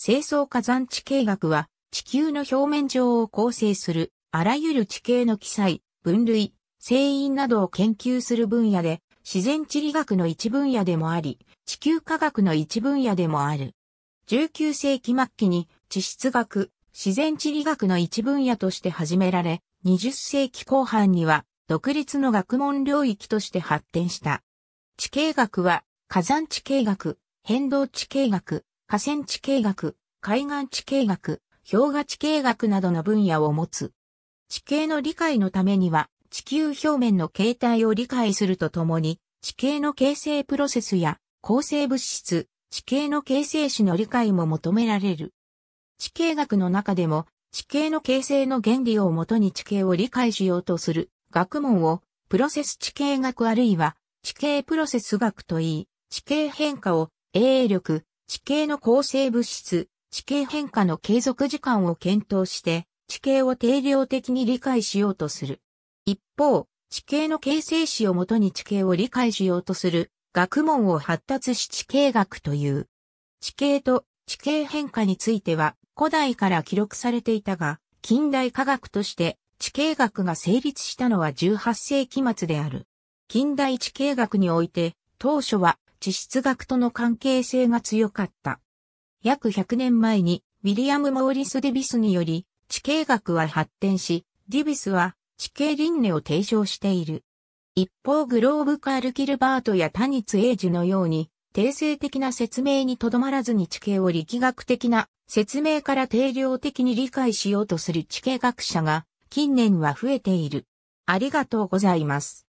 清掃火山地形学は、地球の表面上を構成する、あらゆる地形の記載、分類、成因などを研究する分野で、自然地理学の一分野でもあり、地球科学の一分野でもある。19世紀末期に地質学、自然地理学の一分野として始められ、20世紀後半には独立の学問領域として発展した。地形学は火山地形学、変動地形学、河川地形学、海岸地形学、氷河地形学などの分野を持つ。地形の理解のためには、地球表面の形態を理解するとともに、地形の形成プロセスや構成物質、地形の形成史の理解も求められる。地形学の中でも、地形の形成の原理をもとに地形を理解しようとする学問を、プロセス地形学あるいは地形プロセス学といい、地形変化を、栄力、地形の構成物質、地形変化の継続時間を検討して、地形を定量的に理解しようとする。一方、地形の形成史をもとに地形を理解しようとする学問を発達し地形学という。地形と地形変化については古代から記録されていたが、近代科学として地形学が成立したのは18世紀末である。近代地形学において、当初は地質学との関係性が強かった。約100年前にウィリアム・モーリス・デビスにより地形学は発展し、ディビスは地形輪廻を提唱している。一方グローブ・カール・キルバートやタニツ・エイジのように定性的な説明にとどまらずに地形を力学的な説明から定量的に理解しようとする地形学者が近年は増えている。ありがとうございます。